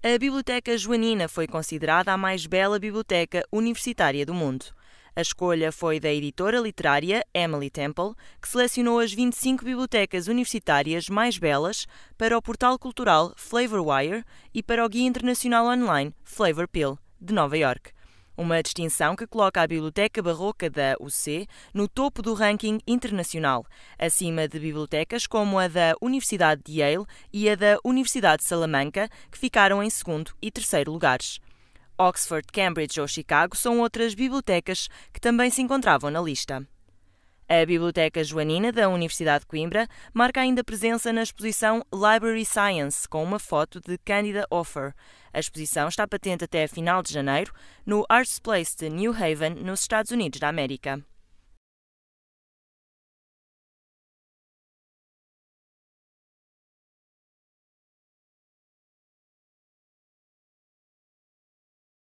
A Biblioteca Joanina foi considerada a mais bela biblioteca universitária do mundo. A escolha foi da editora literária Emily Temple, que selecionou as 25 bibliotecas universitárias mais belas para o portal cultural Flavorwire e para o guia internacional online Flavorpill, de Nova York uma distinção que coloca a Biblioteca Barroca da UC no topo do ranking internacional, acima de bibliotecas como a da Universidade de Yale e a da Universidade de Salamanca, que ficaram em segundo e terceiro lugares. Oxford, Cambridge ou Chicago são outras bibliotecas que também se encontravam na lista. A Biblioteca Joanina da Universidade de Coimbra marca ainda presença na exposição Library Science, com uma foto de Candida Offer. A exposição está patente até a final de janeiro no Arts Place de New Haven, nos Estados Unidos da América.